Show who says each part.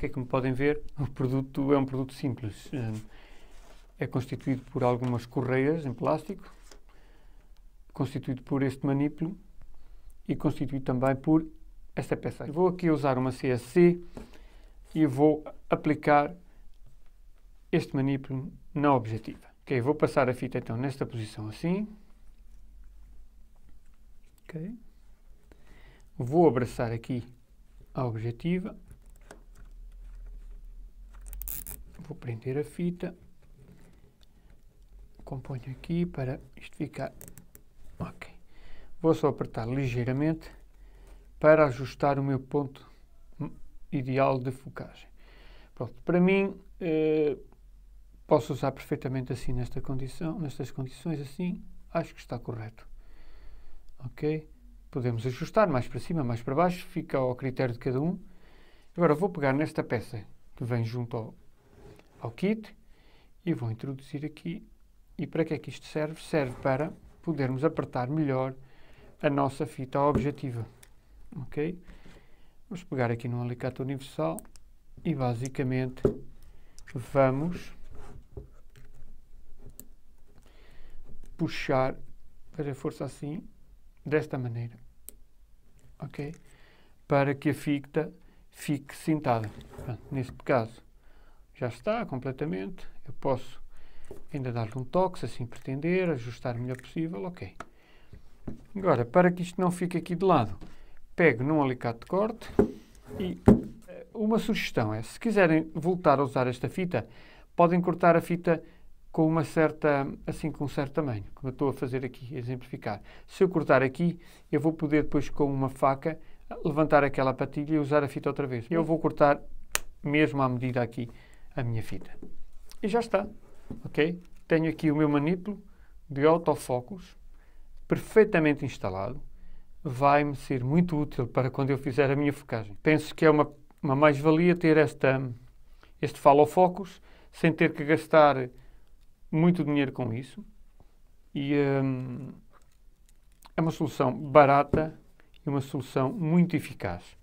Speaker 1: É que me podem ver, o produto é um produto simples. É constituído por algumas correias em plástico, constituído por este manípulo e constituído também por esta peça. Vou aqui usar uma CSC e vou aplicar este manípulo na objetiva. Ok, vou passar a fita então nesta posição assim. Ok. Vou abraçar aqui a objetiva vou prender a fita, componho aqui para isto ficar ok. Vou só apertar ligeiramente para ajustar o meu ponto ideal de focagem. Pronto, para mim eh, posso usar perfeitamente assim nesta condição, nestas condições assim, acho que está correto. Ok? Podemos ajustar mais para cima, mais para baixo, fica ao critério de cada um. Agora vou pegar nesta peça que vem junto ao, ao kit e vou introduzir aqui. E para que é que isto serve? Serve para podermos apertar melhor a nossa fita objetiva. Ok? Vamos pegar aqui no alicate universal e basicamente vamos puxar, fazer força assim, desta maneira. Ok? Para que a fita fique sentada. Pronto, neste caso, já está completamente. Eu posso ainda dar-lhe um toque, se assim pretender, ajustar o melhor possível, ok. Agora, para que isto não fique aqui de lado, pego num alicate de corte e eh, uma sugestão é, se quiserem voltar a usar esta fita, podem cortar a fita com uma certa, assim, com um certo tamanho, como eu estou a fazer aqui, a exemplificar. Se eu cortar aqui, eu vou poder depois com uma faca levantar aquela patilha e usar a fita outra vez. Eu vou cortar mesmo à medida aqui a minha vida. E já está, ok? Tenho aqui o meu manipulo de autofocus perfeitamente instalado. Vai-me ser muito útil para quando eu fizer a minha focagem. Penso que é uma, uma mais-valia ter esta, este follow sem ter que gastar muito dinheiro com isso. E hum, é uma solução barata e uma solução muito eficaz.